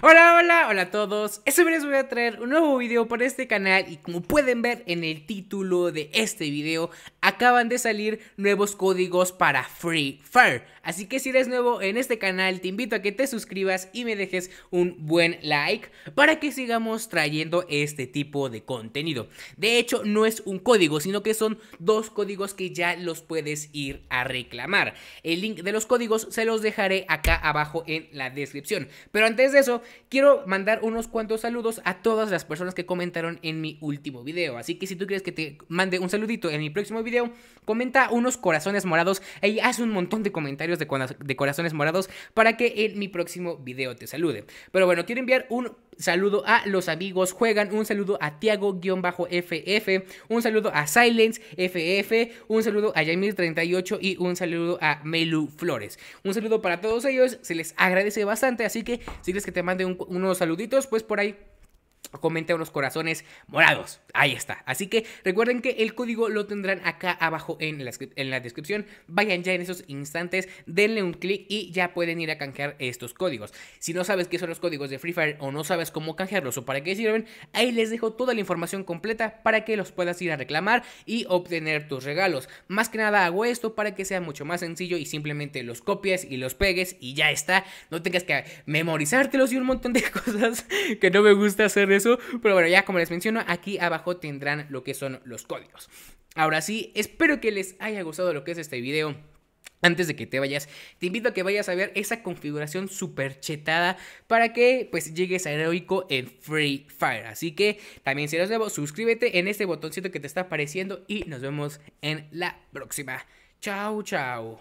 Hola, hola, hola a todos. Este video les voy a traer un nuevo video para este canal y como pueden ver en el título de este video, acaban de salir nuevos códigos para Free Fire. Así que si eres nuevo en este canal, te invito a que te suscribas y me dejes un buen like para que sigamos trayendo este tipo de contenido. De hecho, no es un código, sino que son dos códigos que ya los puedes ir a reclamar. El link de los códigos se los dejaré acá abajo en la descripción. Pero antes de eso, quiero mandar unos cuantos saludos a todas las personas que comentaron en mi último video. Así que si tú quieres que te mande un saludito en mi próximo video, comenta unos corazones morados y haz un montón de comentarios de, de corazones morados para que en mi próximo video te salude. Pero bueno, quiero enviar un saludo a los amigos juegan, un saludo a Tiago-FF, un saludo a Silence FF, un saludo a Jamir38 y un saludo a Melu Flores. Un saludo para todos ellos, se les agradece bastante, así que si quieres que te mande unos saluditos, pues por ahí comenta unos corazones morados. Ahí está. Así que recuerden que el código lo tendrán acá abajo en la, en la descripción. Vayan ya en esos instantes, denle un clic y ya pueden ir a canjear estos códigos. Si no sabes qué son los códigos de Free Fire o no sabes cómo canjearlos o para qué sirven, ahí les dejo toda la información completa para que los puedas ir a reclamar y obtener tus regalos. Más que nada hago esto para que sea mucho más sencillo y simplemente los copies y los pegues y ya está. No tengas que memorizártelos y un montón de cosas que no me gusta hacer eso. Pero bueno, ya como les menciono, aquí abajo tendrán lo que son los códigos. Ahora sí, espero que les haya gustado lo que es este video. Antes de que te vayas, te invito a que vayas a ver esa configuración super chetada para que pues llegues a heroico en Free Fire. Así que también si eres nuevo, suscríbete en este botoncito que te está apareciendo y nos vemos en la próxima. Chao, chao.